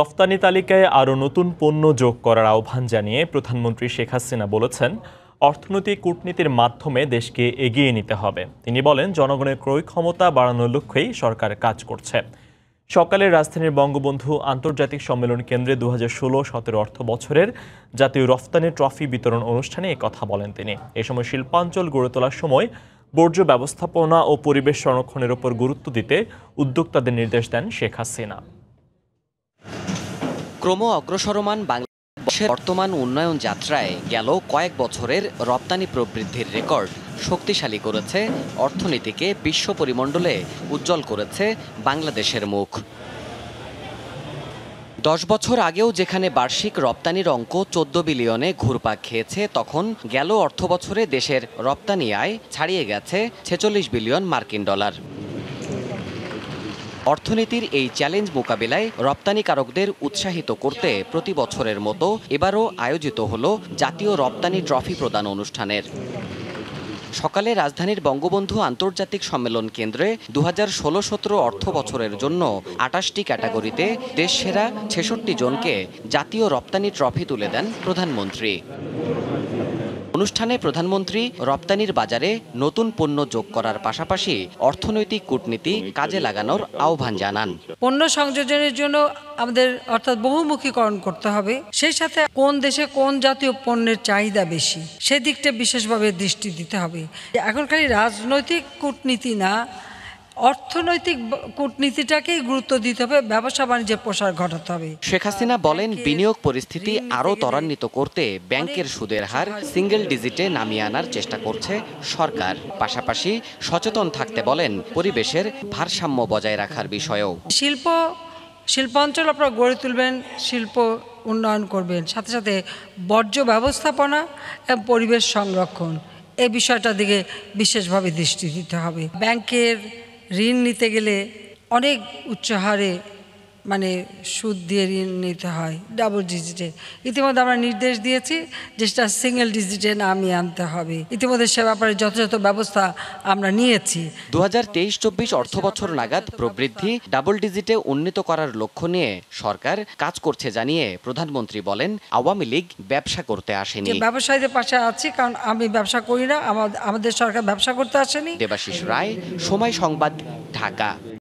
রফতানি তালিকায় আরও নতুন পণ্য যোগ করার আহ্বান জানিয়ে প্রধানমন্ত্রী শেখ হাসিনা বলেছেন অর্থনৈতিক কূটনীতির মাধ্যমে দেশকে এগিয়ে নিতে হবে তিনি বলেন জনগণের ক্রয় ক্ষমতা বাড়ানোর লক্ষ্যেই সরকার কাজ করছে সকালে রাজধানীর বঙ্গবন্ধু আন্তর্জাতিক সম্মেলন কেন্দ্রে দু হাজার ষোলো সতেরো অর্থ বছরের জাতীয় রফতানি ট্রফি বিতরণ অনুষ্ঠানে কথা বলেন তিনি এ সময় শিল্পাঞ্চল গড়ে তোলার সময় বর্জ্য ব্যবস্থাপনা ও পরিবেশ সংরক্ষণের ওপর গুরুত্ব দিতে উদ্যোক্তাদের নির্দেশ দেন শেখ হাসিনা ক্রম অগ্রসরমান বাংলাদেশের বর্তমান উন্নয়ন যাত্রায় গেল কয়েক বছরের রপ্তানি প্রবৃদ্ধির রেকর্ড শক্তিশালী করেছে অর্থনীতিকে বিশ্ব পরিমণ্ডলে উজ্জ্বল করেছে বাংলাদেশের মুখ দশ বছর আগেও যেখানে বার্ষিক রপ্তানির অঙ্ক চোদ্দ বিলিয়নে ঘুরপাক খেয়েছে তখন গেল অর্থবছরে দেশের রপ্তানি আয় ছাড়িয়ে গেছে ছেচল্লিশ বিলিয়ন মার্কিন ডলার অর্থনীতির এই চ্যালেঞ্জ মোকাবেলায় রপ্তানিকারকদের উৎসাহিত করতে প্রতি বছরের মতো এবারও আয়োজিত হলো জাতীয় রপ্তানি ট্রফি প্রদান অনুষ্ঠানের সকালে রাজধানীর বঙ্গবন্ধু আন্তর্জাতিক সম্মেলন কেন্দ্রে দু হাজার ষোলো সতেরো অর্থ বছরের জন্য আটাশটি ক্যাটাগরিতে দেশসেরা ছেষট্টি জনকে জাতীয় রপ্তানি ট্রফি তুলে দেন প্রধানমন্ত্রী অনুষ্ঠানে প্রধানমন্ত্রী রপ্তানির বাজারে নতুন পণ্য যোগ করার পাশাপাশি অর্থনৈতিক কূটনীতি কাজে লাগানোর আহ্বান জানান পণ্য সংযোজনের জন্য আমাদের অর্থাৎ বহুমুখীকরণ করতে হবে সেই সাথে কোন দেশে কোন জাতীয় পণ্যের চাহিদা বেশি সেদিকটা বিশেষভাবে দৃষ্টি দিতে হবে এখন খালি রাজনৈতিক কূটনীতি না অর্থনৈতিক কূটনীতিটাকেই গুরুত্ব দিতে হবে ব্যবসা বাণিজ্যের প্রসার ঘটাতে হবে শেখ হাসিনা বলেন বিনিয়োগ পরিস্থিতি আরও ত্বরান্বিত করতে ব্যাংকের সুদের হার সিঙ্গেল ডিজিটে নামিয়ে আনার চেষ্টা করছে সরকার পাশাপাশি সচেতন থাকতে বলেন পরিবেশের ভারসাম্য বজায় রাখার বিষয়েও শিল্প শিল্পাঞ্চল আপনারা গড়ে তুলবেন শিল্প উন্নয়ন করবেন সাথে সাথে বর্জ্য ব্যবস্থাপনা এবং পরিবেশ সংরক্ষণ এ বিষয়টার দিকে বিশেষভাবে দৃষ্টি দিতে হবে ব্যাংকের ঋণ নিতে গেলে অনেক উচ্চ হারে মানে সুদ দিয়ে ঋণ নিতে হয় ডাবল ডিজিটে ইতিমধ্যে আমরা নির্দেশ দিয়েছি যে সেটা সিঙ্গেল ডিজিটে নামিয়ে আনতে হবে ইতিমধ্যে সে ব্যাপারে যথাযথ ব্যবস্থা আমরা নিয়েছি দু হাজার তেইশ চব্বিশ অর্থ বছর নাগাদ প্রবৃদ্ধি ডাবল ডিজিটে উন্নীত করার লক্ষ্য নিয়ে সরকার কাজ করছে জানিয়ে প্রধানমন্ত্রী বলেন আওয়ামী লীগ ব্যবসা করতে আসেনি ব্যবসায়ীদের পাশে আছি কারণ আমি ব্যবসা করি না আমাদের সরকার ব্যবসা করতে আসেনি দেবাশিস রায় সময় সংবাদ ঢাকা